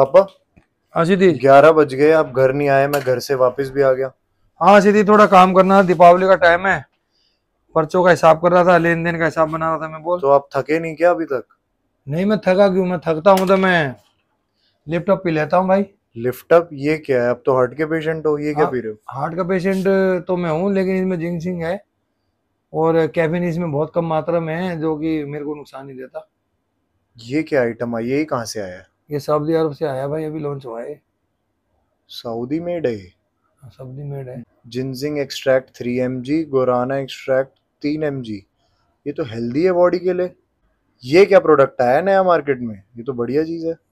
पापा हाँ सीधी ग्यारह बज गए आप घर नहीं आए मैं घर से वापस भी आ गया हाँ सीधी थोड़ा काम करना था दीपावली का टाइम है पर्चों का हिसाब कर रहा था लेन देन का हिसाब बना रहा था मैं बोल तो आप थके नहीं क्या अभी तक नहीं मैं थका क्यों मैं थकता हूँ तो मैं लैपटॉप पी लेता हूँ भाई लिफ्टअप ये क्या है अब तो हार्ट के पेशेंट हो ये क्या हाँ, पी रहे हो हार्ट का पेशेंट तो मैं हूँ लेकिन इसमें जिंक सिंह है और कैफिन इसमें बहुत कम मात्रा में है जो कि मेरे को नुकसान नहीं देता ये क्या आइटम है ये कहाँ से आया है ये सऊदी अरब से आया भाई अभी लॉन्च हुआ है सऊदी मेड है हाँ, सऊदी मेड है ginseng extract three M G गोराना एक्सट्रैक्ट तीन एम जी ये तो हेल्दी है बॉडी के लिए ये क्या प्रोडक्ट आया नया मार्केट में ये तो बढ़िया चीज़ है